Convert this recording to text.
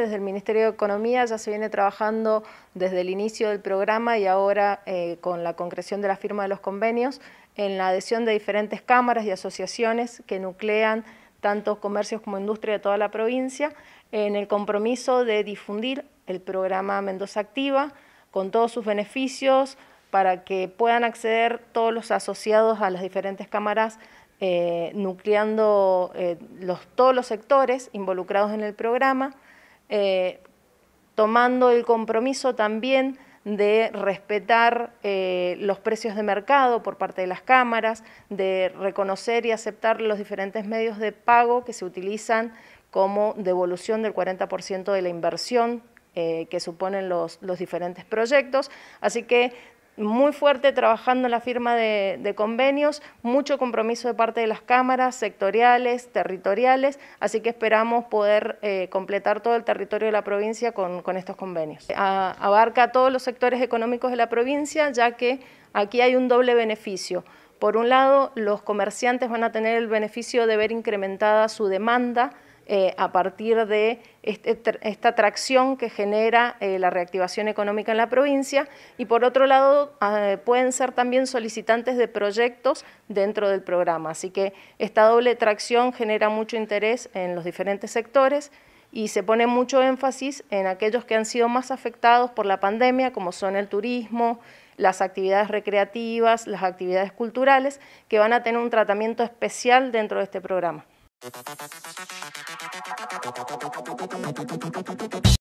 desde el Ministerio de Economía ya se viene trabajando desde el inicio del programa y ahora eh, con la concreción de la firma de los convenios en la adhesión de diferentes cámaras y asociaciones que nuclean tanto comercios como industria de toda la provincia, en el compromiso de difundir el programa Mendoza Activa con todos sus beneficios para que puedan acceder todos los asociados a las diferentes cámaras eh, nucleando eh, los, todos los sectores involucrados en el programa. Eh, tomando el compromiso también de respetar eh, los precios de mercado por parte de las cámaras, de reconocer y aceptar los diferentes medios de pago que se utilizan como devolución del 40% de la inversión eh, que suponen los, los, diferentes proyectos. Así que muy fuerte trabajando en la firma de, convenios, mucho compromiso de parte de las cámaras sectoriales, territoriales, así que esperamos poder eh, completar todo el territorio de la provincia con, estos convenios. A, abarca todos los sectores económicos de la provincia, ya que aquí hay un doble beneficio. Por un lado, los comerciantes van a tener el beneficio de ver incrementada su demanda, eh, a partir de esta tracción que genera eh, la reactivación económica en la provincia y por otro lado ah, pueden ser también solicitantes de proyectos dentro del programa. Así que esta doble tracción genera mucho interés en los diferentes sectores y se pone mucho énfasis en aquellos que han sido más afectados por la pandemia, como son el turismo, las actividades recreativas, las actividades culturales, que van a tener un tratamiento especial dentro de este programa. ¡Te! ¡Te!